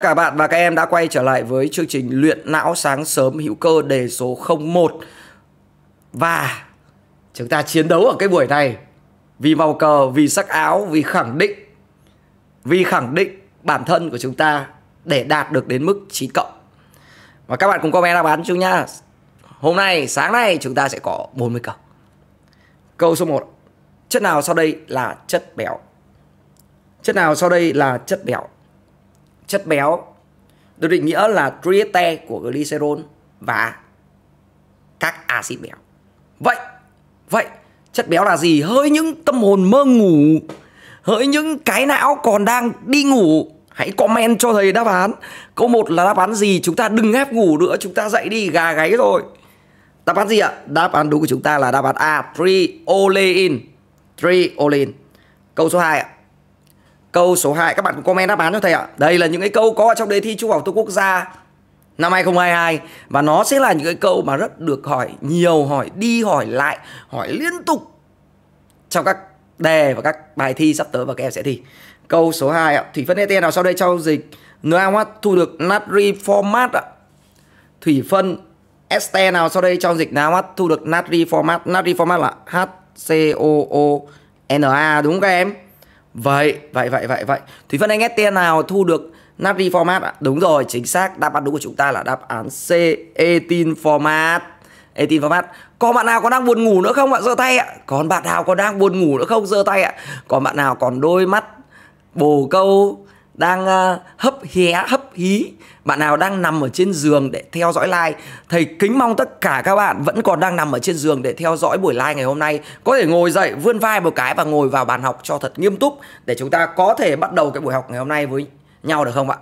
Cả bạn và các em đã quay trở lại với chương trình luyện não sáng sớm hữu cơ đề số 01 Và chúng ta chiến đấu ở cái buổi này Vì màu cờ, vì sắc áo, vì khẳng định Vì khẳng định bản thân của chúng ta để đạt được đến mức 9 cộng Và các bạn cùng comment đáp án chung nha Hôm nay, sáng nay chúng ta sẽ có 40 câu Câu số 1 Chất nào sau đây là chất béo Chất nào sau đây là chất béo chất béo được định nghĩa là trieste của glycerol và các axit béo. Vậy, vậy chất béo là gì? Hỡi những tâm hồn mơ ngủ, hỡi những cái não còn đang đi ngủ, hãy comment cho thầy đáp án. Câu một là đáp án gì? Chúng ta đừng ép ngủ nữa, chúng ta dậy đi gà gáy rồi. Đáp án gì ạ? Đáp án đúng của chúng ta là đáp án A, triolein. Triolein. Câu số 2 ạ. Câu số 2 các bạn comment đáp án cho thầy ạ. Đây là những cái câu có trong đề thi Trung học Phổ Quốc gia năm 2022 và nó sẽ là những cái câu mà rất được hỏi nhiều, hỏi đi hỏi lại, hỏi liên tục trong các đề và các bài thi sắp tới và các em sẽ thi. Câu số 2 ạ, Thủy Phân ET nào sau đây trong dịch NaOH thu được natri format ạ. Thủy phân este nào sau đây trong dịch NaOH thu được natri format, natri format là HCOONa đúng không các em? Vậy, vậy, vậy, vậy, vậy. Thúy Vân Anh ST nào thu được natri format ạ? Đúng rồi, chính xác. Đáp án đúng của chúng ta là đáp án C, 18 format. etin format. Còn bạn nào còn đang buồn ngủ nữa không ạ? Giơ tay ạ. Còn bạn nào còn đang buồn ngủ nữa không? Giơ tay ạ. Còn bạn nào còn đôi mắt bồ câu đang ờ, hấp hé hấp hí bạn nào đang nằm ở trên giường để theo dõi live thầy kính mong tất cả các bạn vẫn còn đang nằm ở trên giường để theo dõi buổi live ngày hôm nay có thể ngồi dậy vươn vai một cái và ngồi vào bàn học cho thật nghiêm túc để chúng ta có thể bắt đầu cái buổi học ngày hôm nay với nhau được không ạ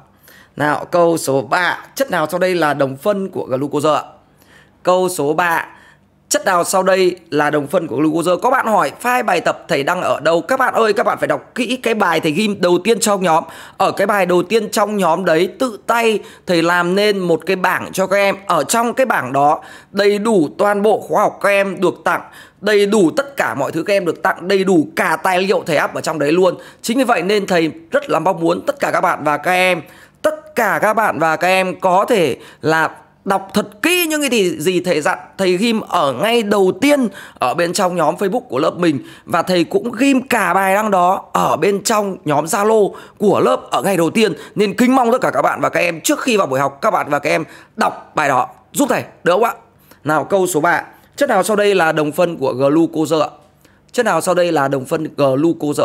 nào câu số 3 chất nào sau đây là đồng phân của glucose ạ câu số 3 Chất nào sau đây là đồng phân của glucose. Có bạn hỏi file bài tập thầy đăng ở đâu? Các bạn ơi, các bạn phải đọc kỹ cái bài thầy ghim đầu tiên trong nhóm. Ở cái bài đầu tiên trong nhóm đấy, tự tay thầy làm nên một cái bảng cho các em. Ở trong cái bảng đó, đầy đủ toàn bộ khóa học các em được tặng đầy đủ tất cả mọi thứ các em được tặng đầy đủ cả tài liệu thầy áp ở trong đấy luôn chính vì vậy nên thầy rất là mong muốn tất cả các bạn và các em tất cả các bạn và các em có thể là đọc thật kỹ những cái gì gì thầy dặn thầy ghim ở ngay đầu tiên ở bên trong nhóm facebook của lớp mình và thầy cũng ghim cả bài đăng đó ở bên trong nhóm zalo của lớp ở ngay đầu tiên nên kính mong tất cả các bạn và các em trước khi vào buổi học các bạn và các em đọc bài đó giúp thầy được không ạ nào câu số 3 chất nào sau đây là đồng phân của glucose ạ chất nào sau đây là đồng phân glucose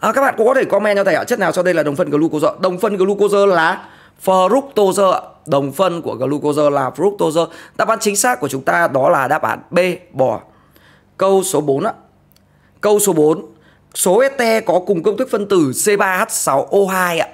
à, các bạn cũng có thể comment cho thầy ạ chất nào sau đây là đồng phân glucose đồng phân glucose là fructose ạ đồng phân của glucose là fructose. Đáp án chính xác của chúng ta đó là đáp án B bò. Câu số 4 ạ. Câu số 4, số este có cùng công thức phân tử C3H6O2 ạ.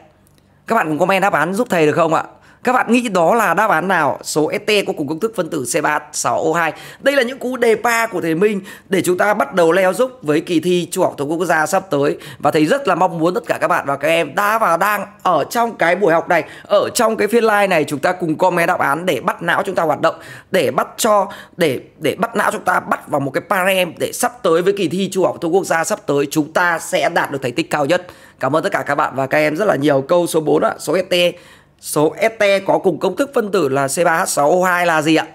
Các bạn cùng comment đáp án giúp thầy được không ạ? Các bạn nghĩ đó là đáp án nào? Số ST có cùng công thức phân tử C36O2. Đây là những cú đề pa của thầy Minh để chúng ta bắt đầu leo dốc với kỳ thi Trung học phổ quốc gia sắp tới và thầy rất là mong muốn tất cả các bạn và các em đã và đang ở trong cái buổi học này, ở trong cái phiên live này chúng ta cùng comment đáp án để bắt não chúng ta hoạt động, để bắt cho để để bắt não chúng ta bắt vào một cái parem để sắp tới với kỳ thi Trung học phổ quốc gia sắp tới chúng ta sẽ đạt được thành tích cao nhất. Cảm ơn tất cả các bạn và các em rất là nhiều. Câu số 4 ạ, số ST Số este có cùng công thức phân tử là C3H6O2 là gì ạ?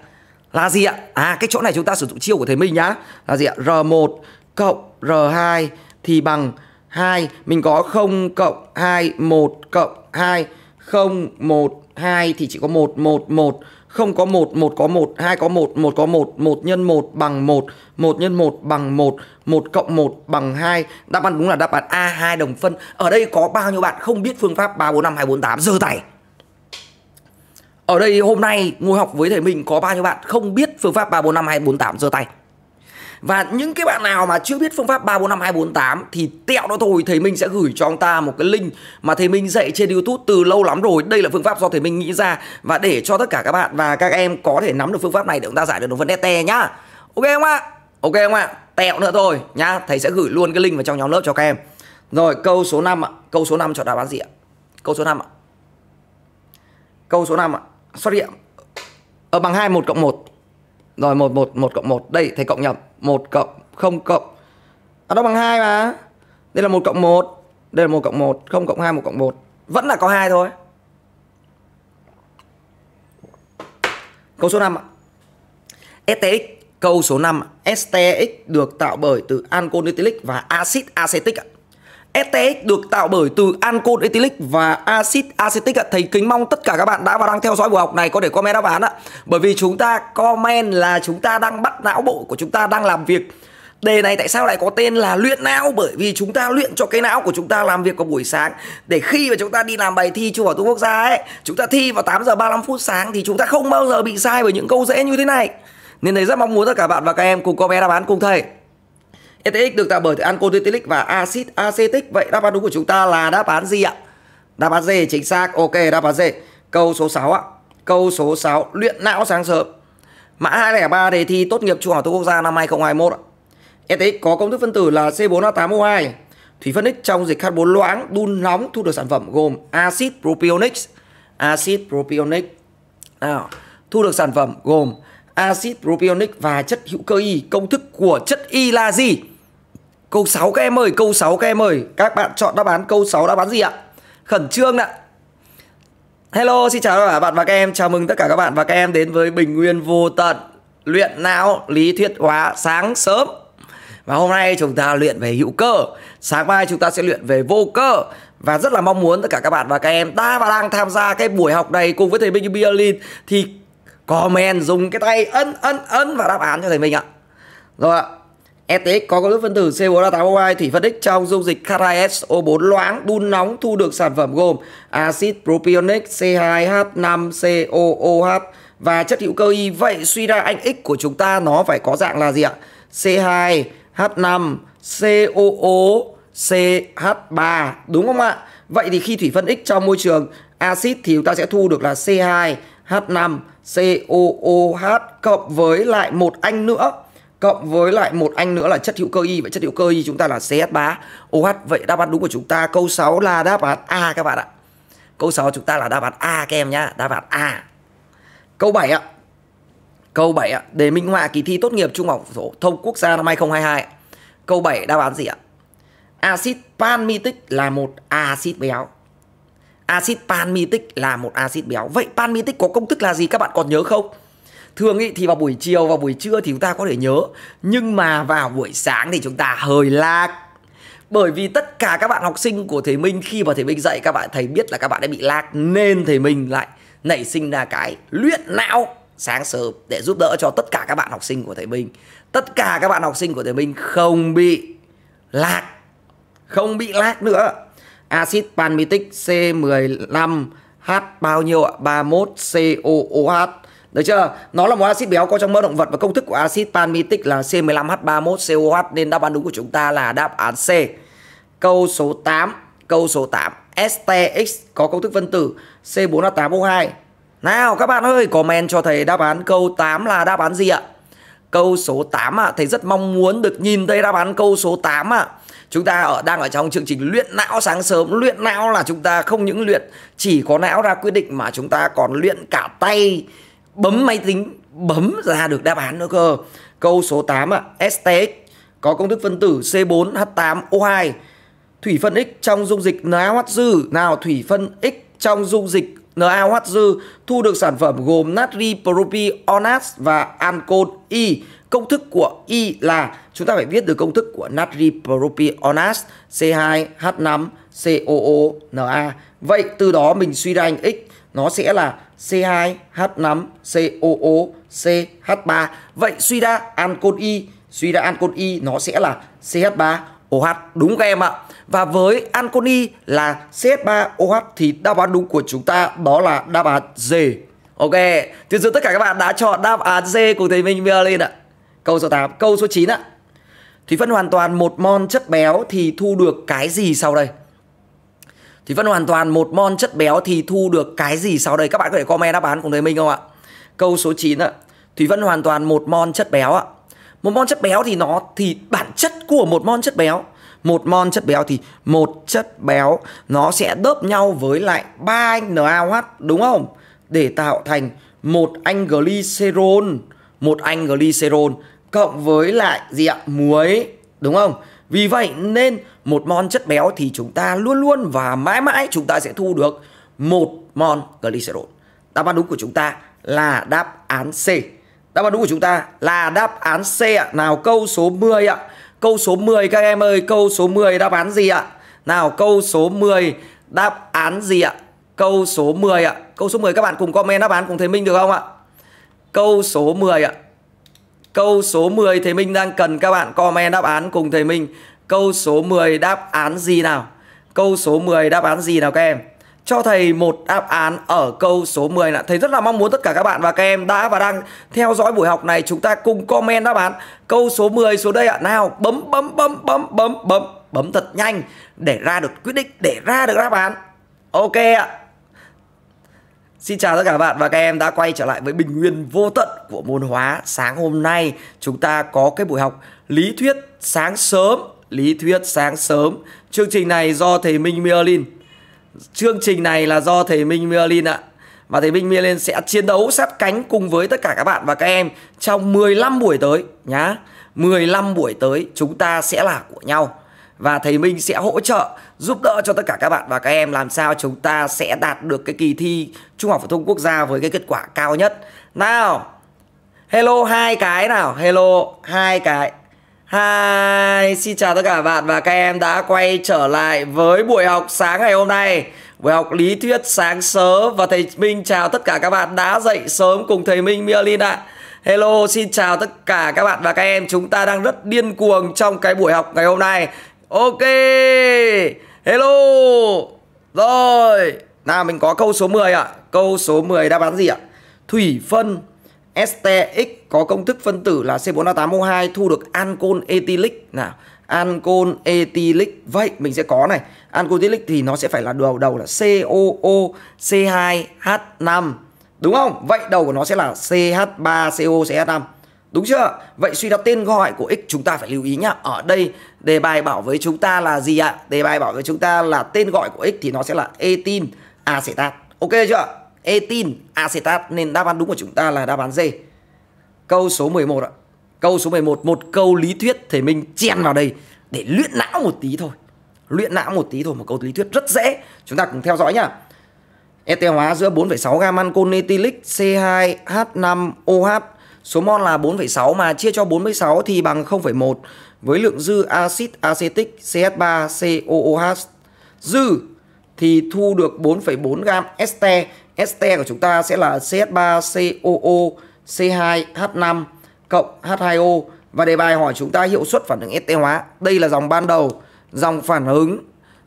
Là gì ạ? À cái chỗ này chúng ta sử dụng chiêu của thầy Minh nhá. Là gì ạ? R1 cộng R2 thì bằng 2 Mình có 0 cộng 2 1 cộng 2 0 1 2 thì chỉ có 1 1 1 không có 1, 1 có 1, 2 có 1, 1 có 1, 1 nhân 1 bằng 1, 1 nhân 1 bằng 1, 1 cộng 1 bằng 2. Đáp án đúng là đáp án A2 đồng phân. Ở đây có bao nhiêu bạn không biết phương pháp 345 248 giơ tay. Ở đây hôm nay ngồi học với thầy mình có bao nhiêu bạn không biết phương pháp 345 248 giơ tay. Và những cái bạn nào mà chưa biết phương pháp 345248 thì tẹo đó thôi thầy Minh sẽ gửi cho ông ta một cái link mà thầy Minh dạy trên YouTube từ lâu lắm rồi. Đây là phương pháp do thầy Minh nghĩ ra và để cho tất cả các bạn và các em có thể nắm được phương pháp này để chúng ta giải được được vấn đề te nhá. Ok không ạ? Ok không ạ? Tẹo nữa thôi nhá. Thầy sẽ gửi luôn cái link vào trong nhóm lớp cho các em. Rồi câu số 5 ạ. Câu số 5 cho đáp án gì ạ? Câu số 5 ạ. Câu số 5 ạ xuất hiện ở bằng 2 1 cộng 1 rồi 1 1 1 cộng 1 đây thầy cộng nhầm 1 cộng 0 cộng à, đó bằng 2 mà đây là 1 cộng 1 đây là 1 cộng 1 0 cộng 2 1 cộng 1 vẫn là có 2 thôi câu số 5 ạ STX câu số 5 STX được tạo bởi từ alcohol nucleic và axit acetic ạ STX được tạo bởi từ Ancol Ethylic và Acid Acetic ạ. Thầy kính mong tất cả các bạn đã và đang theo dõi buổi học này có để comment đáp án ạ. Bởi vì chúng ta comment là chúng ta đang bắt não bộ của chúng ta đang làm việc. Đề này tại sao lại có tên là luyện não Bởi vì chúng ta luyện cho cái não của chúng ta làm việc vào buổi sáng Để khi mà chúng ta đi làm bài thi trung học trung quốc gia ấy Chúng ta thi vào 8 giờ 35 phút sáng Thì chúng ta không bao giờ bị sai bởi những câu dễ như thế này Nên thầy rất mong muốn tất cả bạn và các em cùng comment đáp án cùng thầy ETX được tạo bởi từ ancototelic và axit acetic. Vậy đáp án đúng của chúng ta là đáp án gì ạ? Đáp án D chính xác. Ok, đáp án D. Câu số 6 ạ. Câu số 6, luyện não sáng sớm. Mã 203 đề thi tốt nghiệp Trung học phổ thông quốc gia năm 2021 ạ. ETX có công thức phân tử là C4H8O2. Thủy phân X trong dịch h loãng đun nóng thu được sản phẩm gồm axit propionic, axit propionic. Nào, thu được sản phẩm gồm axit propionic và chất hữu cơ y. Công thức của chất y là gì? Câu 6 các em ơi, câu 6 các em ơi Các bạn chọn đáp án câu 6 đáp án gì ạ? Khẩn trương ạ Hello, xin chào các bạn và các em Chào mừng tất cả các bạn và các em đến với Bình Nguyên Vô Tận Luyện não lý thuyết hóa sáng sớm Và hôm nay chúng ta luyện về hữu cơ Sáng mai chúng ta sẽ luyện về vô cơ và rất là mong muốn tất cả các bạn và các em đã và đang tham gia cái buổi học này cùng với thầy Minh Bialin thì comment dùng cái tay ấn ấn ấn vào đáp án cho thầy Minh ạ. Rồi ạ. ETX có các phân tử C4A8O2 thủy phân tích trong dung dịch Carai SO4 loãng đun nóng thu được sản phẩm gồm axit propionic C2H5COOH và chất hữu cơ Y. Vậy suy ra anh X của chúng ta nó phải có dạng là gì ạ? C2H5COO coo 3 đúng không ạ? Vậy thì khi thủy phân x trong môi trường axit thì chúng ta sẽ thu được là C2H5COOH cộng với lại một anh nữa cộng với lại một anh nữa là chất hữu cơ y vậy chất hữu cơ y chúng ta là CH3 OH vậy đáp án đúng của chúng ta câu 6 là đáp án A các bạn ạ câu 6 chúng ta là đáp án A các em nhá đáp án A câu 7 ạ câu 7 ạ để minh họa kỳ thi tốt nghiệp trung học phổ thông quốc gia năm 2022 câu 7 đáp án gì ạ axit panmitic là một axit béo axit panmitic là một axit béo vậy panmitic có công thức là gì các bạn còn nhớ không thường ý, thì vào buổi chiều vào buổi trưa thì chúng ta có thể nhớ nhưng mà vào buổi sáng thì chúng ta hơi lạc bởi vì tất cả các bạn học sinh của thầy Minh khi mà thầy Minh dạy các bạn thầy biết là các bạn đã bị lạc nên thầy Minh lại nảy sinh ra cái luyện não sáng sớm để giúp đỡ cho tất cả các bạn học sinh của thầy Minh. Tất cả các bạn học sinh của thầy Minh không bị lạc không bị lag nữa. Acid palmitic C15H bao nhiêu ạ? 31COOH được chưa? Nó là một axit béo có trong mỡ động vật và công thức của axit palmitic là C15H31COH nên đáp án đúng của chúng ta là đáp án C. Câu số 8, câu số 8. STX có công thức phân tử C4H8O2. Nào các bạn ơi, comment cho thầy đáp án câu 8 là đáp án gì ạ? Câu số 8 ạ, à, thầy rất mong muốn được nhìn thấy đáp án câu số 8 ạ. À. Chúng ta ở đang ở trong chương trình luyện não sáng sớm, luyện não là chúng ta không những luyện chỉ có não ra quyết định mà chúng ta còn luyện cả tay bấm máy tính bấm ra được đáp án nữa cơ. Câu số 8 ạ, à, STX có công thức phân tử C4H8O2. Thủy phân X trong dung dịch NaOH dư. Nào thủy phân X trong dung dịch NaOH dư thu được sản phẩm gồm natri propionat và ancol Y. Công thức của Y là chúng ta phải viết được công thức của natri propionat C2H5COONa. Vậy từ đó mình suy ra hình X nó sẽ là C2H5COOCH3. Vậy suy ra ancol Y, suy ra ancol Y nó sẽ là CH3OH. Đúng các em ạ. Và với ancol Y là CH3OH thì đáp án đúng của chúng ta đó là đáp án D. Ok, tuyệt vời tất cả các bạn đã chọn đáp án C cùng thầy Minh Mia lên ạ. Câu số 8, câu số 9 ạ. Thủy Phân hoàn toàn một mon chất béo thì thu được cái gì sau đây? Thủy Phân hoàn toàn một mon chất béo thì thu được cái gì sau đây? Các bạn có thể comment đáp án cùng với mình không ạ? Câu số 9 ạ. Thủy Phân hoàn toàn một mon chất béo ạ. Một mon chất béo thì nó thì bản chất của một mon chất béo một mon chất béo thì một chất béo nó sẽ đớp nhau với lại ba 3 NaOH đúng không? Để tạo thành một anh glycerol một anh glycerol cộng với lại gì ạ muối đúng không vì vậy nên một mon chất béo thì chúng ta luôn luôn và mãi mãi chúng ta sẽ thu được một mon glycerol đáp án đúng của chúng ta là đáp án C đáp án đúng của chúng ta là đáp án C ạ nào câu số 10 ạ câu số 10 các em ơi câu số 10 đáp án gì ạ nào câu số 10 đáp án gì ạ câu số 10 ạ câu số 10 các bạn cùng comment đáp án cùng thầy Minh được không ạ Câu số 10 ạ. Câu số 10 thầy Minh đang cần các bạn comment đáp án cùng thầy Minh. Câu số 10 đáp án gì nào? Câu số 10 đáp án gì nào các em? Cho thầy một đáp án ở câu số 10 ạ. Thầy rất là mong muốn tất cả các bạn và các em đã và đang theo dõi buổi học này chúng ta cùng comment đáp án câu số 10 số đây ạ. Nào, bấm bấm bấm bấm bấm bấm bấm thật nhanh để ra được quyết định để ra được đáp án. Ok ạ. Xin chào tất cả các bạn và các em đã quay trở lại với bình nguyên vô tận của môn hóa. Sáng hôm nay chúng ta có cái buổi học lý thuyết sáng sớm, lý thuyết sáng sớm. Chương trình này do thầy Minh Myerlin. Chương trình này là do thầy Minh Myerlin ạ. Và thầy Minh Myerlin sẽ chiến đấu sát cánh cùng với tất cả các bạn và các em trong 15 buổi tới nhá. 15 buổi tới chúng ta sẽ là của nhau và thầy Minh sẽ hỗ trợ giúp đỡ cho tất cả các bạn và các em làm sao chúng ta sẽ đạt được cái kỳ thi Trung học phổ thông quốc gia với cái kết quả cao nhất. Nào. Hello hai cái nào. Hello hai cái. hai xin chào tất cả bạn và các em đã quay trở lại với buổi học sáng ngày hôm nay Buổi học lý thuyết sáng sớm và thầy Minh chào tất cả các bạn đã dậy sớm cùng thầy Minh Mielin ạ Hello, xin chào tất cả các bạn và các em Chúng ta đang rất điên cuồng trong cái buổi học ngày hôm nay Ok Hello Rồi Nào mình có câu số 10 ạ à. Câu số 10 đáp án gì ạ à? Thủy phân STX có công thức phân tử là C4H8O2 thu được ancol etylic nào ancol etylic vậy mình sẽ có này ancol etylic thì nó sẽ phải là đầu đầu là COO C2H5 đúng không vậy đầu của nó sẽ là CH3CO CH5 Đúng chưa? Vậy suy đặt tên gọi của x chúng ta phải lưu ý nhá. Ở đây đề bài bảo với chúng ta là gì ạ? À? Đề bài bảo với chúng ta là tên gọi của x thì nó sẽ là etin acetat. Ok chưa? Etin acetat nên đáp án đúng của chúng ta là đáp án D. Câu số 11 ạ. Câu số 11 một câu lý thuyết thì mình chen vào đây để luyện não một tí thôi. Luyện não một tí thôi một câu lý thuyết rất dễ. Chúng ta cùng theo dõi nhá. ET hóa giữa 4,6 gam ancol etilic C2H5OH Số mol là 4,6 mà chia cho 46 thì bằng 0,1 với lượng dư axit acetic CH3COOH. Dư thì thu được 4,4 gam este. Este của chúng ta sẽ là CH3COO C2H5 cộng H2O và đề bài hỏi chúng ta hiệu suất phản ứng este hóa. Đây là dòng ban đầu, dòng phản ứng,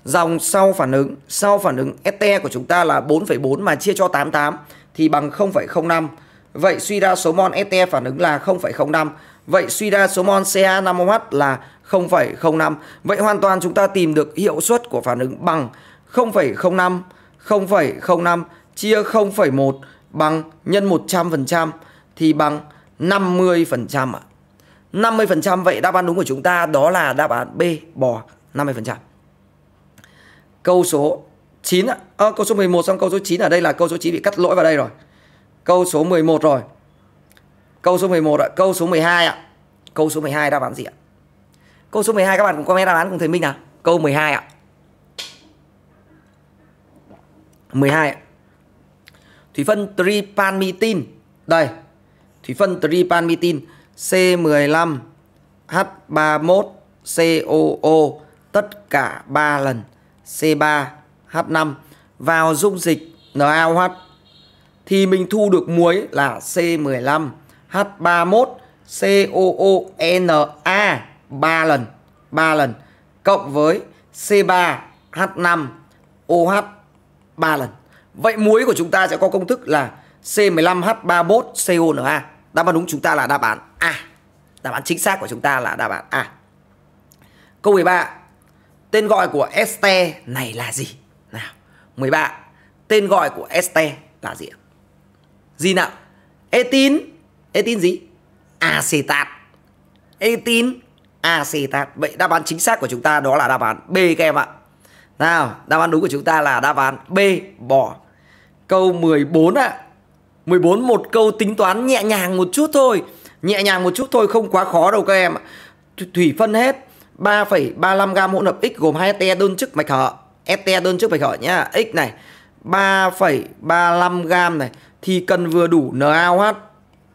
dòng sau phản ứng. Sau phản ứng este của chúng ta là 4,4 mà chia cho 88 thì bằng 0,05 Vậy suy ra số mol ST e phản ứng là 0,05. Vậy suy ra số mol CA5OH là 0,05. Vậy hoàn toàn chúng ta tìm được hiệu suất của phản ứng bằng 0,05 0,05 chia 0,1 bằng nhân 100% thì bằng 50% ạ. 50% vậy đáp án đúng của chúng ta đó là đáp án B bò 50%. Câu số 9 ạ. À, câu số 11 xong câu số 9 ở đây là câu số 9 bị cắt lỗi vào đây rồi. Câu số 11 rồi. Câu số 11 ạ, câu số 12 ạ. Câu số 12 đáp án gì ạ? Câu số 12 các bạn cũng comment đáp án cùng thầy Minh nào. Câu 12 ạ. 12 ạ. Thủy phân tripanmitin. Đây. Thủy phân tripanmitin C15H31COO tất cả 3 lần C3H5 vào dung dịch NaOH thì mình thu được muối là C15 H31 COONA 3 lần 3 lần cộng với C3 H5 OH 3 lần. Vậy muối của chúng ta sẽ có công thức là C15H31CONA. Đáp án đúng chúng ta là đáp án A. Đáp án chính xác của chúng ta là đáp án A. Câu 13. Tên gọi của este này là gì? Nào, 13. Tên gọi của este là gì gì nào etin etin gì acetat etin acetat vậy đáp án chính xác của chúng ta đó là đáp án b các em ạ nào đáp án đúng của chúng ta là đáp án b bỏ câu 14 ạ à. 14 một câu tính toán nhẹ nhàng một chút thôi nhẹ nhàng một chút thôi không quá khó đâu các em thủy phân hết 3,35 gam hỗn hợp x gồm hai te đơn chức mạch hở ST đơn chức mạch hở nhá x này 3,35 gam này thì cần vừa đủ NaOH.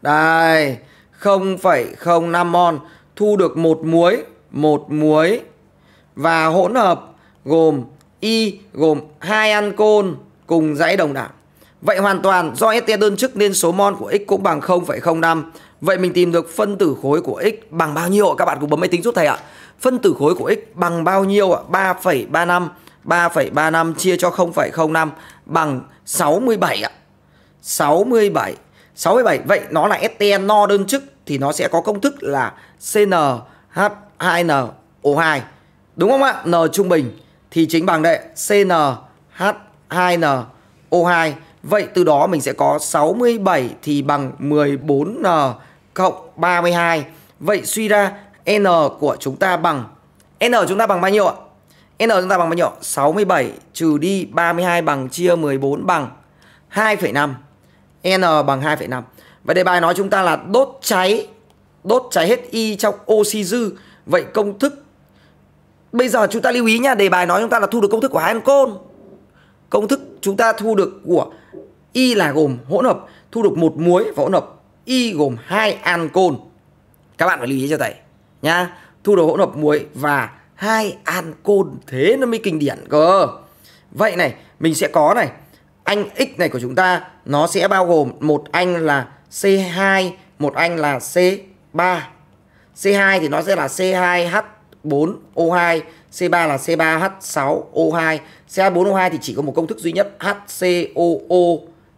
Đây, 0,05 mol thu được một muối, một muối và hỗn hợp gồm Y gồm hai ancol cùng dãy đồng đẳng. Vậy hoàn toàn do este đơn chức nên số mol của X cũng bằng 0,05. Vậy mình tìm được phân tử khối của X bằng bao nhiêu ạ? Các bạn cùng bấm máy tính giúp thầy ạ. Phân tử khối của X bằng bao nhiêu ạ? 3,35. 3,35 chia cho 0,05 bằng 67 ạ. 67 67 vậy nó là STN no đơn chức thì nó sẽ có công thức là CnH2NO2 đúng không ạ? N trung bình thì chính bằng đệ CnH2NO2 vậy từ đó mình sẽ có 67 thì bằng 14N cộng 32 vậy suy ra N của chúng ta bằng N chúng ta bằng bao nhiêu ạ? N chúng ta bằng bao nhiêu? 67 trừ đi 32 bằng chia 14 bằng 2,5 N bằng 2,5. Và đề bài nói chúng ta là đốt cháy đốt cháy hết Y trong oxy dư. Vậy công thức Bây giờ chúng ta lưu ý nha, đề bài nói chúng ta là thu được công thức của ancol. Công thức chúng ta thu được của Y là gồm hỗn hợp thu được một muối và hỗn hợp Y gồm hai ancol. Các bạn phải lưu ý cho thầy Nha. Thu được hỗn hợp muối và hai ancol thế nó mới kinh điển cơ. Vậy này, mình sẽ có này anh x này của chúng ta nó sẽ bao gồm một anh là C2, một anh là C3. C2 thì nó sẽ là C2H4O2, C3 là C3H6O2. 2 c 4 o 2 thì chỉ có một công thức duy nhất HCOO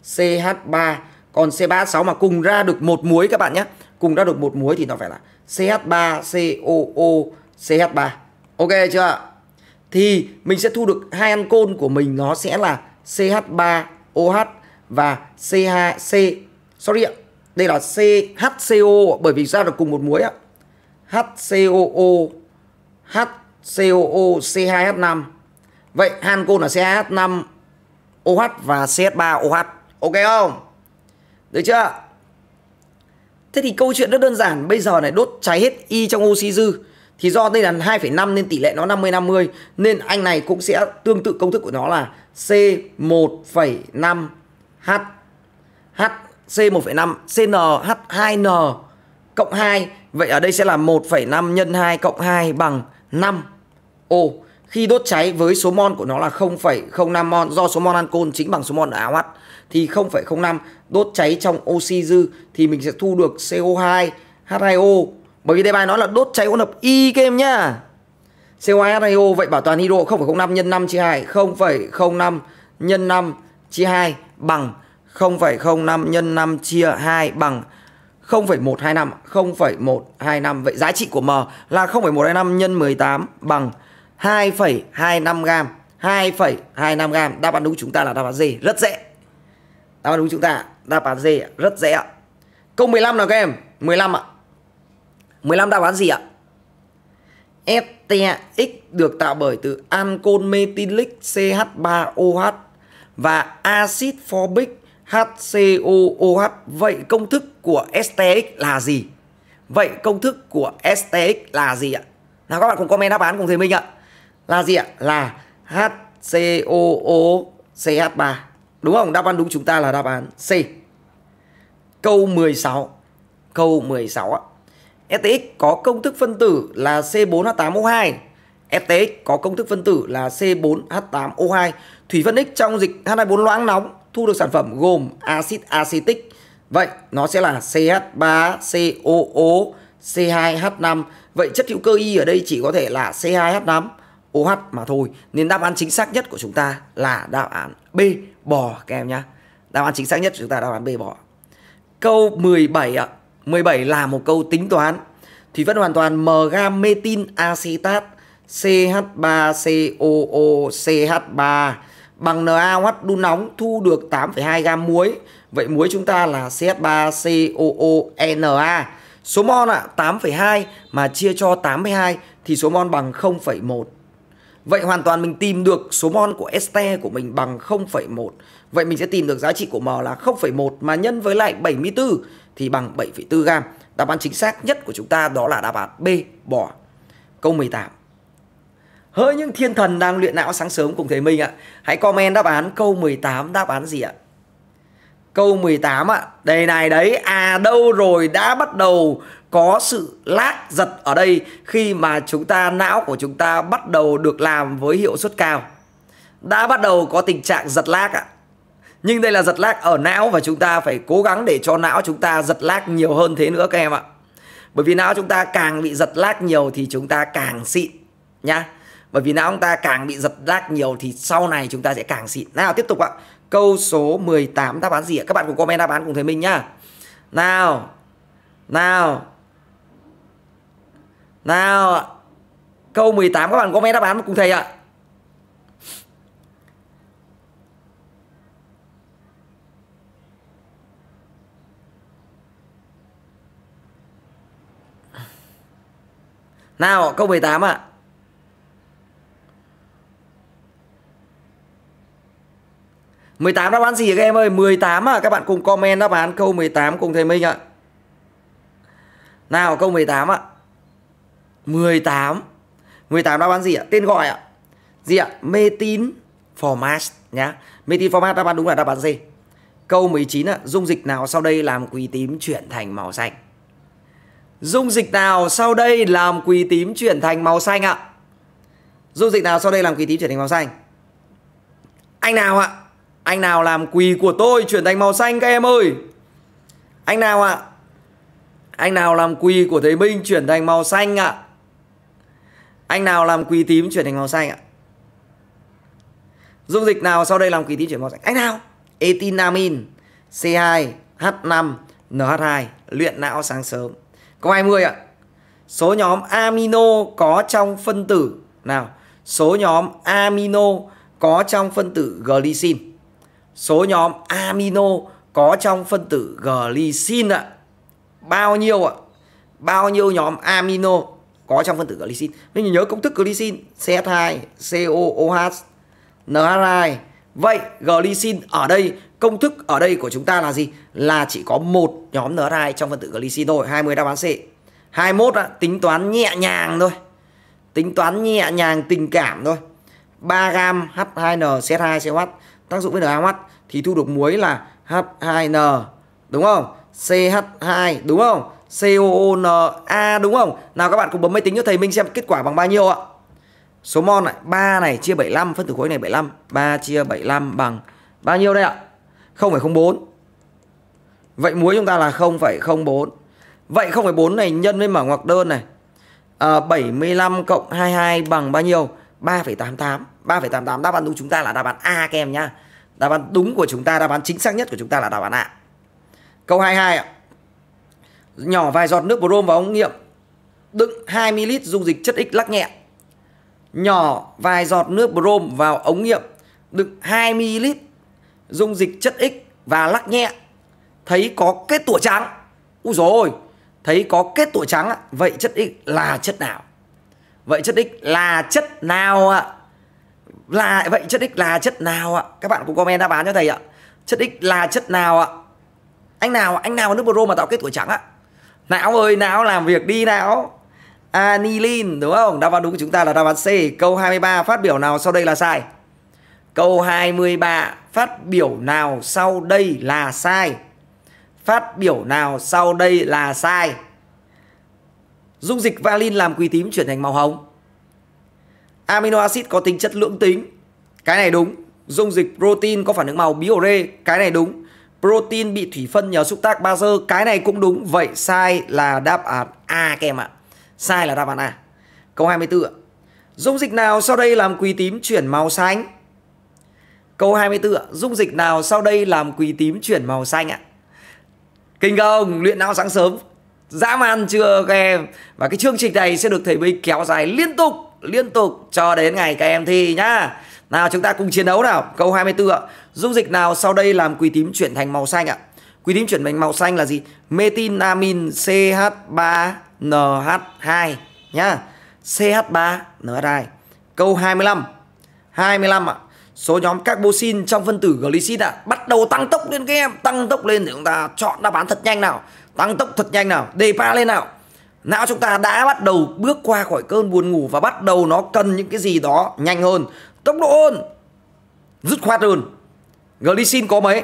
CH3. Còn C36 mà cùng ra được một muối các bạn nhé. Cùng ra được một muối thì nó phải là CH3COO CH3. Ok chưa Thì mình sẽ thu được hai ancol của mình nó sẽ là CH3OH và CHC sorry ạ. Đây là CHCO bởi vì ra được cùng một muối ạ. HCOO HCOO C2H5. Vậy Hanco là CH5OH và CH3OH. Ok không? Được chưa? Thế thì câu chuyện rất đơn giản, bây giờ này đốt cháy hết y trong oxy dư thì do đây là 2,5 nên tỷ lệ nó 50 50 nên anh này cũng sẽ tương tự công thức của nó là C 1,5 H H C 1,5 CN H 2N cộng 2 Vậy ở đây sẽ là 1,5 nhân 2 cộng 2 bằng 5 Ồ khi đốt cháy với số mol của nó là 0,05 mol do số mol ancol chính bằng số mol ở AOH thì 0,05 đốt cháy trong oxy dư thì mình sẽ thu được CO2 H2O bởi vì đề bài nói là đốt cháy hỗn hợp y kem nhá COAS O vậy bảo toàn hydro 0,05 nhân 5 chia 2 0,05 nhân 5 chia 2 bằng 0,05 nhân 5 chia 2 bằng 0,125 0,125 Vậy giá trị của M là 0,125 nhân 18 bằng 2,25 gam 2,25 gam Đáp án đúng chúng ta là đáp án gì? Rất dễ Đáp án đúng chúng ta Đáp án gì? Rất dễ ạ Câu 15 nào các em 15 ạ 15 đáp án gì ạ STX được tạo bởi từ ancol methylic CH3OH và axit forbic HCOOH. Vậy công thức của STX là gì? Vậy công thức của STX là gì ạ? Nào các bạn cùng comment đáp án cùng thầy Minh ạ. Là gì ạ? Là HCOOCH3. Đúng không? Đáp án đúng chúng ta là đáp án C. Câu 16. Câu 16 ạ. STX có công thức phân tử là C4H8O2. STX có công thức phân tử là C4H8O2. Thủy phân X trong dịch H24 loãng nóng thu được sản phẩm gồm axit acetic. Vậy nó sẽ là CH3COO C2H5. Vậy chất hữu cơ Y ở đây chỉ có thể là C2H5 OH mà thôi. Nên đáp án chính xác nhất của chúng ta là đáp án B bò các em nhá. Đáp án chính xác nhất của chúng ta là đáp án B bò. Câu 17 ạ. À. 17 là một câu tính toán. thì vẫn hoàn toàn mgam metin acetat ch 3 cooch 3 bằng NaOH đun nóng thu được 8,2 gam muối. Vậy muối chúng ta là CH3COONa. Số mol ạ à, 8,2 mà chia cho 82 thì số mol bằng 0,1. Vậy hoàn toàn mình tìm được số mol của este của mình bằng 0,1. Vậy mình sẽ tìm được giá trị của m là 0,1 mà nhân với lại 74 thì bằng 7,4 gram. Đáp án chính xác nhất của chúng ta đó là đáp án B, bò. Câu 18. Hỡi những thiên thần đang luyện não sáng sớm cùng thầy Minh ạ. Hãy comment đáp án câu 18 đáp án gì ạ? Câu 18 ạ. Đây này đấy, à đâu rồi đã bắt đầu có sự lát giật ở đây khi mà chúng ta não của chúng ta bắt đầu được làm với hiệu suất cao. Đã bắt đầu có tình trạng giật lag ạ. Nhưng đây là giật lag ở não và chúng ta phải cố gắng để cho não chúng ta giật lag nhiều hơn thế nữa các em ạ. Bởi vì não chúng ta càng bị giật lag nhiều thì chúng ta càng xịn nhá. Bởi vì não chúng ta càng bị giật lag nhiều thì sau này chúng ta sẽ càng xịn. Nào tiếp tục ạ. Câu số 18 đáp án gì ạ? Các bạn cùng comment đáp án cùng thầy mình nhá. Nào. Nào. Nào. Câu 18 các bạn comment đáp án cùng thầy ạ. Nào câu 18 ạ. À. Mười tám đáp án gì các em ơi? 18 à, các bạn cùng comment đáp án câu 18 cùng thầy Minh ạ. À. Nào câu 18 ạ. À. 18. 18 đáp án gì ạ? À? Tên gọi ạ. À? Gì ạ? À? Metin format nhá. Metin format đáp án đúng là đáp án gì Câu 19 ạ, dung dịch nào sau đây làm quý tím chuyển thành màu xanh? Dung dịch nào sau đây làm quỳ tím chuyển thành màu xanh ạ? Dung dịch nào sau đây làm quỳ tím chuyển thành màu xanh? Anh nào ạ? Anh nào làm quỳ của tôi chuyển thành màu xanh các em ơi? Anh nào ạ? Anh nào làm quỳ của thầy Minh chuyển thành màu xanh ạ? Anh nào làm quỳ tím chuyển thành màu xanh ạ? Dung dịch nào sau đây làm quỳ tím chuyển màu xanh? Anh nào? Etinamin C2H5NH2 luyện não sáng sớm. Câu 20 ạ. Số nhóm amino có trong phân tử nào? Số nhóm amino có trong phân tử glycine. Số nhóm amino có trong phân tử glycine ạ. Bao nhiêu ạ? Bao nhiêu nhóm amino có trong phân tử glycine? Mình nhớ công thức glycine CH2, COOH, NH2. Vậy glycine ở đây công thức ở đây của chúng ta là gì? Là chỉ có một nhóm N2 trong phân tử glycine thôi, 20 đáp án C. 21 á, tính toán nhẹ nhàng thôi. Tính toán nhẹ nhàng tình cảm thôi. 3 g H2NCH2CH tác dụng với NaOH thì thu được muối là H2N đúng không? CH2 đúng không? COONA đúng không? Nào các bạn cùng bấm máy tính cho thầy Minh xem kết quả bằng bao nhiêu ạ? Số mol này 3 này chia 75 phân tử khối này 75, 3 chia 75 bằng bao nhiêu đây ạ? 0,04 Vậy muối chúng ta là 0,04 Vậy 0,4 này nhân với mở ngoặc đơn này à, 75 cộng 22 bằng bao nhiêu 3,88 3,88 đáp án đúng chúng ta là đáp án A các em nhá Đáp án đúng của chúng ta, đáp án chính xác nhất của chúng ta là đáp án A Câu 22 ạ Nhỏ vài giọt nước brom vào ống nghiệm Đựng 2ml dung dịch chất X lắc nhẹ Nhỏ vài giọt nước brom vào ống nghiệm Đựng 2ml dung dịch chất X và lắc nhẹ thấy có kết tủa trắng úi dồi ôi thấy có kết tủa trắng vậy chất X là chất nào vậy chất X là chất nào ạ là vậy chất X là chất nào ạ các bạn cũng comment đáp án cho thầy ạ chất X là chất nào ạ anh nào anh nào nước bro mà tạo kết tủa trắng ạ não ơi não làm việc đi não anilin đúng không đáp án đúng của chúng ta là đáp án C câu 23 phát biểu nào sau đây là sai câu 23 phát biểu nào sau đây là sai phát biểu nào sau đây là sai dung dịch valin làm quỳ tím chuyển thành màu hồng amino acid có tính chất lưỡng tính cái này đúng dung dịch protein có phản ứng màu biore cái này đúng protein bị thủy phân nhờ xúc tác bazơ cái này cũng đúng vậy sai là đáp án A các em ạ sai là đáp án A câu 24 ạ dung dịch nào sau đây làm quỳ tím chuyển màu xanh Câu 24 ạ, dung dịch nào sau đây làm quỳ tím chuyển màu xanh ạ? Kinh không, luyện não sáng sớm dã man chưa các em và cái chương trình này sẽ được thầy Bích kéo dài liên tục liên tục cho đến ngày các em thi nhá nào chúng ta cùng chiến đấu nào câu 24 ạ dung dịch nào sau đây làm quỳ tím chuyển thành màu xanh ạ quỳ tím chuyển thành màu xanh là gì metinamin CH3NH2 nhá CH3NH2 câu 25 25 ạ số nhóm carboxin trong phân tử glycine ạ à, bắt đầu tăng tốc lên các em tăng tốc lên để chúng ta chọn đáp án thật nhanh nào tăng tốc thật nhanh nào đề pa lên nào não chúng ta đã bắt đầu bước qua khỏi cơn buồn ngủ và bắt đầu nó cần những cái gì đó nhanh hơn tốc độ hơn dứt khoát hơn glycine có mấy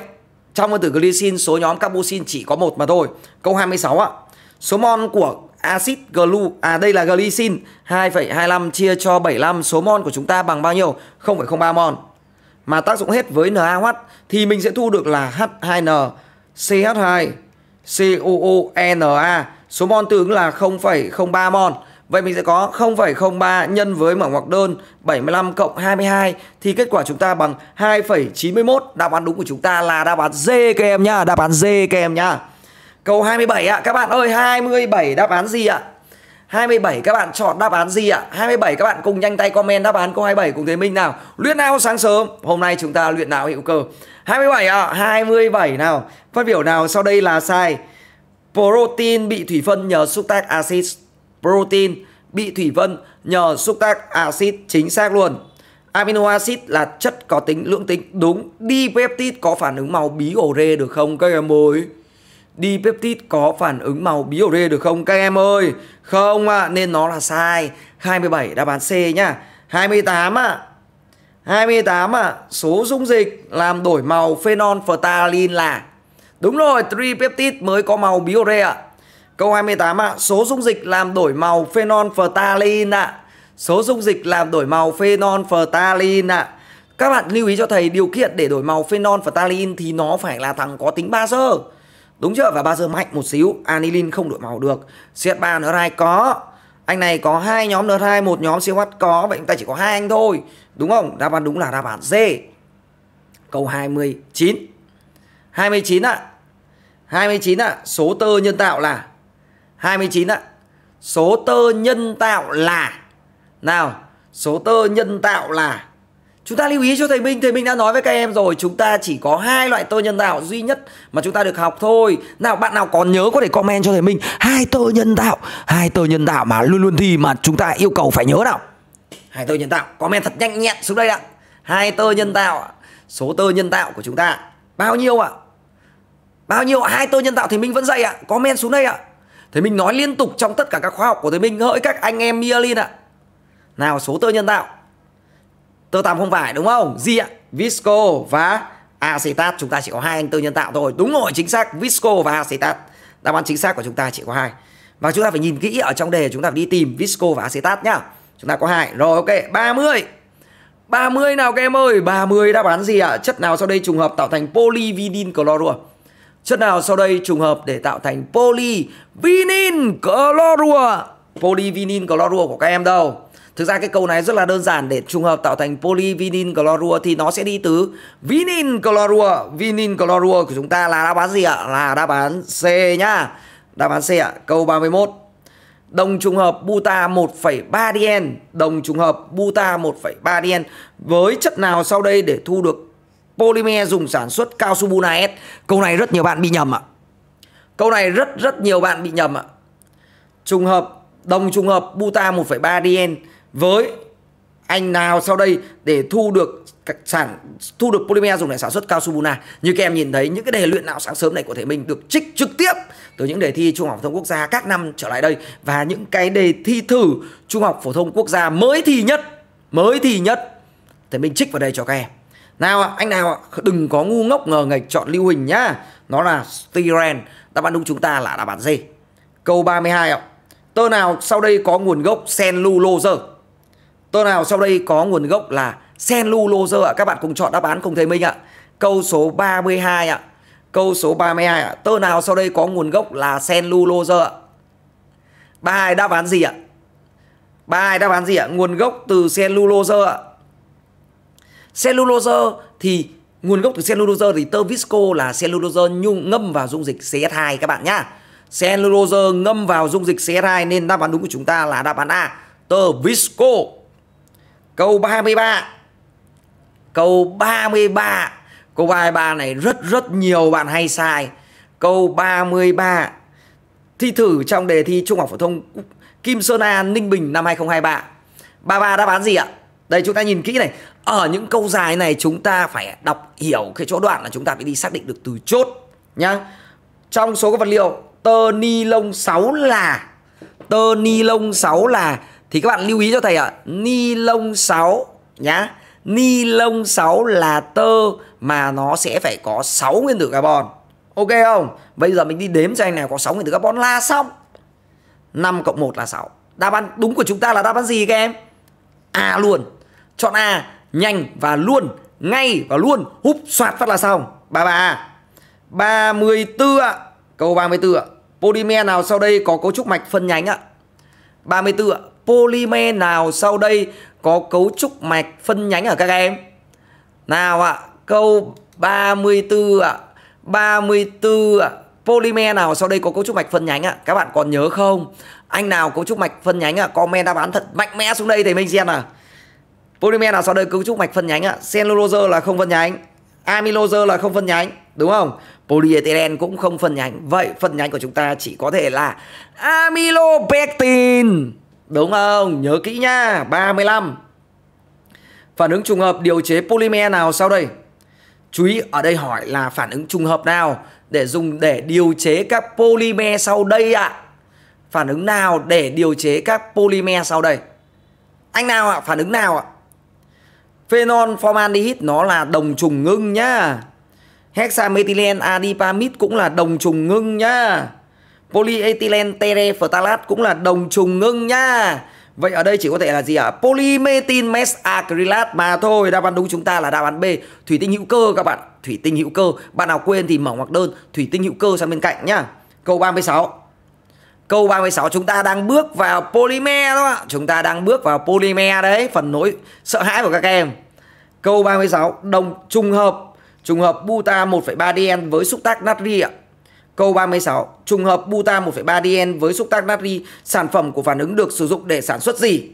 trong phân tử glycine số nhóm carboxin chỉ có một mà thôi câu 26 ạ à, số mol của axit glu à đây là glycin 2,25 chia cho 75 số mol của chúng ta bằng bao nhiêu 0,03 mol mà tác dụng hết với NaOH thì mình sẽ thu được là H2N CH2 COONa số mol tương ứng là 0,03 mol. Vậy mình sẽ có 0,03 nhân với mở ngoặc đơn 75 cộng 22 thì kết quả chúng ta bằng 2,91. Đáp án đúng của chúng ta là đáp án D các em nhá, đáp án D các em nhá. Câu 27 ạ, các bạn ơi 27 đáp án gì ạ? 27 các bạn chọn đáp án gì ạ? 27 các bạn cùng nhanh tay comment đáp án câu 27 cùng Thế Minh nào. Luyện nào sáng sớm. Hôm nay chúng ta luyện não hữu cơ. 27 ạ, à, 27 nào. Phát biểu nào sau đây là sai. Protein bị thủy phân nhờ xúc tác axit. Protein bị thủy phân nhờ xúc tác axit chính xác luôn. Amino acid là chất có tính lưỡng tính đúng. Dipeptide có phản ứng màu bí ổ rê được không các em ơi? dipeptide có phản ứng màu bí được không các em ơi? Không ạ, à, nên nó là sai. 27 đáp án C nhá. 28 ạ. À. 28 ạ, à. số dung dịch làm đổi màu phenol phthalin là Đúng rồi, tripeptide mới có màu bí ạ. rê ạ. Câu 28 ạ, số dung dịch làm đổi màu phenol phthalin ạ. Số dung dịch làm đổi màu phenol phthalin ạ. Các bạn lưu ý cho thầy điều kiện để đổi màu phenol phthalin thì nó phải là thằng có tính ba sơ. Đúng chưa? Và Bazơ mạnh một xíu, Anilin không đổi màu được. CH3 N2 có. Anh này có hai nhóm N2, một nhóm CH có, vậy chúng ta chỉ có hai anh thôi. Đúng không? Đáp án đúng là đáp án D. Câu 29. 29 ạ. À. 29 ạ, à. số tơ nhân tạo là 29 ạ. À. Số tơ nhân tạo là nào? Số tơ nhân tạo là Chúng ta lưu ý cho thầy Minh, thầy Minh đã nói với các em rồi, chúng ta chỉ có hai loại tơ nhân tạo duy nhất mà chúng ta được học thôi. Nào bạn nào còn nhớ có thể comment cho thầy Minh hai tơ nhân tạo, hai tơ nhân tạo mà luôn luôn thi mà chúng ta yêu cầu phải nhớ nào. Hai tơ nhân tạo, comment thật nhanh nhẹn xuống đây ạ. Hai tơ nhân tạo, số tơ nhân tạo của chúng ta bao nhiêu ạ? Bao nhiêu? Hai tơ nhân tạo thì Minh vẫn dạy ạ. Comment xuống đây ạ. thầy Minh nói liên tục trong tất cả các khóa học của thầy Minh hỡi các anh em Myelin ạ. Nào số tơ nhân tạo tơ tằm không phải đúng không gì ạ visco và acetat chúng ta chỉ có hai anh tơ nhân tạo thôi đúng rồi chính xác visco và acetat đáp án chính xác của chúng ta chỉ có hai và chúng ta phải nhìn kỹ ở trong đề chúng ta phải đi tìm visco và acetat nhá chúng ta có hai rồi ok 30 30 nào các em ơi 30 đáp án gì ạ chất nào sau đây trùng hợp tạo thành polyvinil chlorua chất nào sau đây trùng hợp để tạo thành polyvinil chlorua polyvinil chlorua của các em đâu Thực ra cái câu này rất là đơn giản để trùng hợp tạo thành polyvinyl chlorua thì nó sẽ đi từ vinyl chlorua. Vinyl chlorua của chúng ta là đáp án gì ạ? Là đáp án C nhá. Đáp án C ạ. Câu 31. Đồng trùng hợp buta 1,3 dien, đồng trùng hợp buta 1,3 dien với chất nào sau đây để thu được polymer dùng sản xuất cao su bunaet? Câu này rất nhiều bạn bị nhầm ạ. Câu này rất rất nhiều bạn bị nhầm ạ. Trùng hợp đồng trùng hợp buta 1,3 dien với anh nào sau đây để thu được sản thu được polymer dùng để sản xuất cao su buna như các em nhìn thấy những cái đề luyện não sáng sớm này của thể minh được trích trực tiếp từ những đề thi trung học phổ thông quốc gia các năm trở lại đây và những cái đề thi thử trung học phổ thông quốc gia mới thi nhất mới thi nhất thể minh trích vào đây cho các em nào anh nào đừng có ngu ngốc ngờ nghịch chọn lưu hình nhá. Nó là styren, đáp án đúng chúng ta là đáp án D. Câu 32 ạ. Tơ nào sau đây có nguồn gốc senulose? Tô nào sau đây có nguồn gốc là Senluloser ạ. Các bạn cùng chọn đáp án cùng thầy Minh ạ. Câu số 32 ạ. Câu số 32 ạ. Tơ nào sau đây có nguồn gốc là Senluloser ạ. 32 đáp án gì ạ? 32 đáp án gì ạ? Nguồn gốc từ Senluloser ạ. Senluloser thì nguồn gốc từ Senluloser thì tơ visco là Senluloser nhung ngâm vào dung dịch CS2 các bạn nhá. Senluloser ngâm vào dung dịch CS2 nên đáp án đúng của chúng ta là đáp án A. Tơ visco Câu 33 Câu 33 Câu 33 này rất rất nhiều bạn hay sai Câu 33 Thi thử trong đề thi Trung học Phổ thông Kim Sơn A Ninh Bình năm 2023 33 đáp án gì ạ? Đây chúng ta nhìn kỹ này Ở những câu dài này chúng ta phải đọc hiểu cái chỗ đoạn là chúng ta phải đi xác định được từ chốt nhá Trong số các vật liệu tơ ni lông 6 là Tơ ni lông 6 là thì các bạn lưu ý cho thầy ạ à, ni lông 6 nhá ni lông 6 là tơ mà nó sẽ phải có 6 nguyên tử carbon ok không bây giờ mình đi đếm cho anh nào có 6 nguyên tử carbon là xong 5 cộng 1 là 6 đáp án đúng của chúng ta là đáp án gì các em A à, luôn chọn A nhanh và luôn ngay và luôn húp soạt phát là xong ba ba A 34 ạ câu 34 ạ polymer nào sau đây có cấu trúc mạch phân nhánh ạ 34 ạ polymer nào sau đây có cấu trúc mạch phân nhánh ở các em? Nào ạ, à, câu 34 ạ. À, 34 ạ. À. Polymer nào sau đây có cấu trúc mạch phân nhánh ạ? Các bạn còn nhớ không? Anh nào cấu trúc mạch phân nhánh ạ? Comment đáp án thật mạnh mẽ xuống đây thì mình xem nào. Polymer nào sau đây cấu trúc mạch phân nhánh ạ? Cellulose là không phân nhánh. Amylose là không phân nhánh, đúng không? Polyethylene cũng không phân nhánh. Vậy phân nhánh của chúng ta chỉ có thể là amylopectin. Đúng không? Nhớ kỹ nha. 35. Phản ứng trùng hợp điều chế polymer nào sau đây? Chú ý ở đây hỏi là phản ứng trùng hợp nào để dùng để điều chế các polymer sau đây ạ? À? Phản ứng nào để điều chế các polymer sau đây? Anh nào ạ? À? Phản ứng nào ạ? À? Phenol formaldehyde nó là đồng trùng ngưng nhá. Hexamethylene adipamid cũng là đồng trùng ngưng nhá. Polyethylene terephthalate cũng là đồng trùng ngưng nha. Vậy ở đây chỉ có thể là gì ạ? À? Polymethyl mesacrylat mà thôi. Đáp án đúng chúng ta là đáp án B, thủy tinh hữu cơ các bạn. Thủy tinh hữu cơ. Bạn nào quên thì mở hoặc đơn, thủy tinh hữu cơ sang bên cạnh nhá. Câu 36. Câu 36 chúng ta đang bước vào polymer đó ạ. Chúng ta đang bước vào polymer đấy, phần nỗi sợ hãi của các em. Câu 36, đồng trùng hợp, trùng hợp buta 1,3 DN với xúc tác natri ạ. Câu 36, trùng hợp buta 1,3 DN với xúc tác natri, sản phẩm của phản ứng được sử dụng để sản xuất gì?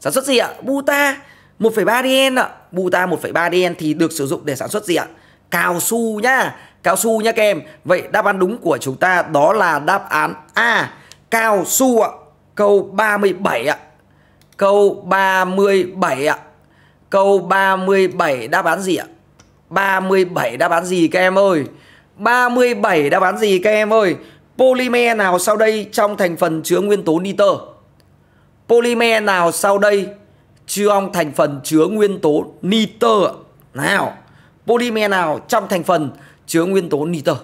Sản xuất gì ạ? Buta 1,3 DN ạ. Buta 1,3 DN thì được sử dụng để sản xuất gì ạ? Cao su nhá, cao su nhá các em. Vậy đáp án đúng của chúng ta đó là đáp án A, cao su ạ. Câu 37 ạ. Câu 37 ạ. Câu 37 đáp án gì ạ? 37 đáp án gì các em ơi? 37 đáp án gì các em ơi? Polymer nào sau đây trong thành phần chứa nguyên tố nitơ? Polymer nào sau đây trong thành phần chứa nguyên tố nitơ nào? Polymer nào trong thành phần chứa nguyên tố nitơ?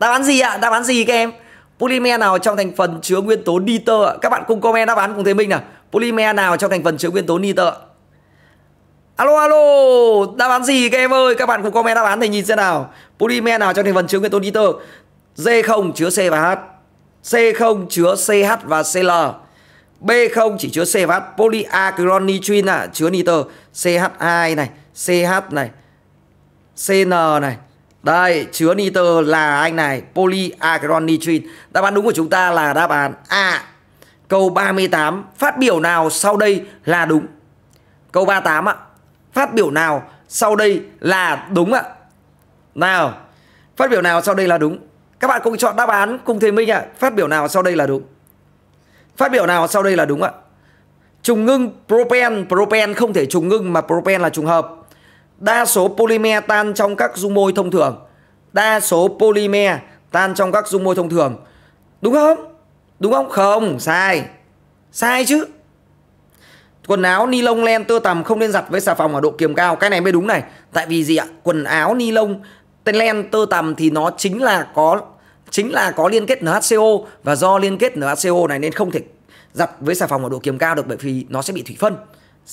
Đáp án gì ạ? Đáp án gì các em? Polymer nào trong thành phần chứa nguyên tố nitơ ạ? Các bạn cùng comment đáp án cùng thế mình nào. Polymer nào trong thành phần chứa nguyên tố nitơ ạ? Alo alo, đáp án gì các em ơi? Các bạn cùng comment đáp án thì nhìn xem nào. Polymer nào trong thành phần chứa nguyên tố nitơ? D0 chứa C và H. C0 chứa CH và CL. B0 chỉ chứa C và H. Polyacron nitrin à, chứa nitơ CH2 này, CH này, CN này. Đây, chứa nitơ là anh này, polyacron nitrin. Đáp án đúng của chúng ta là đáp án A. Câu 38, phát biểu nào sau đây là đúng? Câu 38 ạ. Phát biểu nào sau đây là đúng ạ? Nào, phát biểu nào sau đây là đúng? Các bạn cùng chọn đáp án cùng thầy Minh ạ. À. Phát biểu nào sau đây là đúng? Phát biểu nào sau đây là đúng ạ? À? Trùng ngưng propen, propen không thể trùng ngưng mà propen là trùng hợp. Đa số polymer tan trong các dung môi thông thường. Đa số polymer tan trong các dung môi thông thường. Đúng không? Đúng không? Không, sai. Sai chứ. Quần áo ni lông len tơ tằm không nên giặt với xà phòng ở độ kiềm cao. Cái này mới đúng này. Tại vì gì ạ? Quần áo ni lông tên len tơ tằm thì nó chính là có chính là có liên kết NHCO và do liên kết NHCO này nên không thể giặt với xà phòng ở độ kiềm cao được bởi vì nó sẽ bị thủy phân.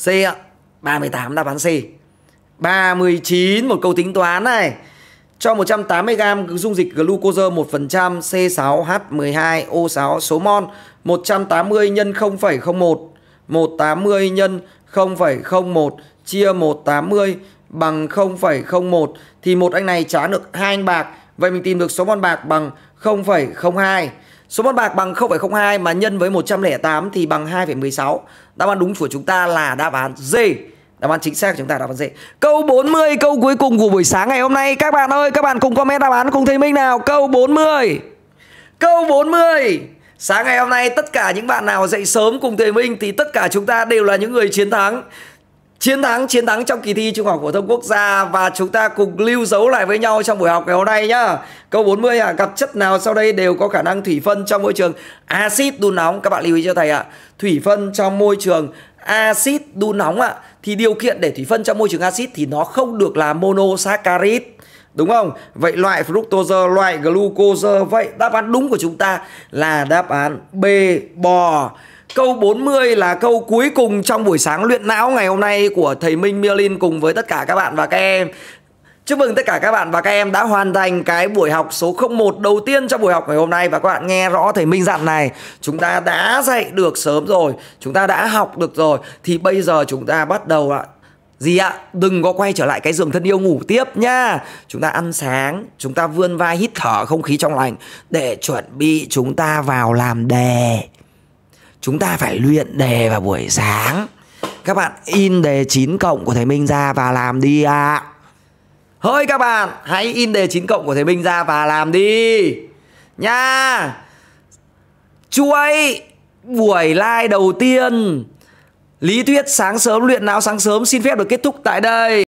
C ạ, 38 đáp án C. 39 một câu tính toán này. Cho 180 g dung dịch glucose 1% C6H12O6 số mol 180 nhân 0,01 180 nhân 0,01 chia 180 bằng 0,01 thì một anh này trả được hai anh bạc. Vậy mình tìm được số con bạc bằng 0,02. Số con bạc bằng 0,02 mà nhân với 108 thì bằng 2,16. Đáp án đúng của chúng ta là đáp án D. Đáp án chính xác của chúng ta đáp án D. Câu 40, câu cuối cùng của buổi sáng ngày hôm nay. Các bạn ơi, các bạn cùng comment đáp án cùng thầy Minh nào. Câu 40. Câu 40. Sáng ngày hôm nay tất cả những bạn nào dậy sớm cùng thầy Minh thì tất cả chúng ta đều là những người chiến thắng chiến thắng chiến thắng trong kỳ thi trung học phổ thông quốc gia và chúng ta cùng lưu dấu lại với nhau trong buổi học ngày hôm nay nhá. Câu 40 à, gặp chất nào sau đây đều có khả năng thủy phân trong môi trường axit đun nóng các bạn lưu ý cho thầy ạ. À. Thủy phân trong môi trường axit đun nóng ạ à, thì điều kiện để thủy phân trong môi trường axit thì nó không được là monosaccharide đúng không? Vậy loại fructose, loại glucose vậy đáp án đúng của chúng ta là đáp án B bò. Câu 40 là câu cuối cùng trong buổi sáng luyện não ngày hôm nay của thầy Minh Mialin cùng với tất cả các bạn và các em. Chúc mừng tất cả các bạn và các em đã hoàn thành cái buổi học số 01 đầu tiên trong buổi học ngày hôm nay và các bạn nghe rõ thầy Minh dặn này, chúng ta đã dạy được sớm rồi, chúng ta đã học được rồi thì bây giờ chúng ta bắt đầu ạ. Gì ạ? Đừng có quay trở lại cái giường thân yêu ngủ tiếp nha. Chúng ta ăn sáng, chúng ta vươn vai hít thở không khí trong lành để chuẩn bị chúng ta vào làm đề chúng ta phải luyện đề vào buổi sáng các bạn in đề 9 cộng của thầy Minh ra và làm đi ạ à. Hỡi các bạn hãy in đề 9 cộng của thầy Minh ra và làm đi Nha Chuối buổi live đầu tiên Lý thuyết sáng sớm luyện não sáng sớm xin phép được kết thúc tại đây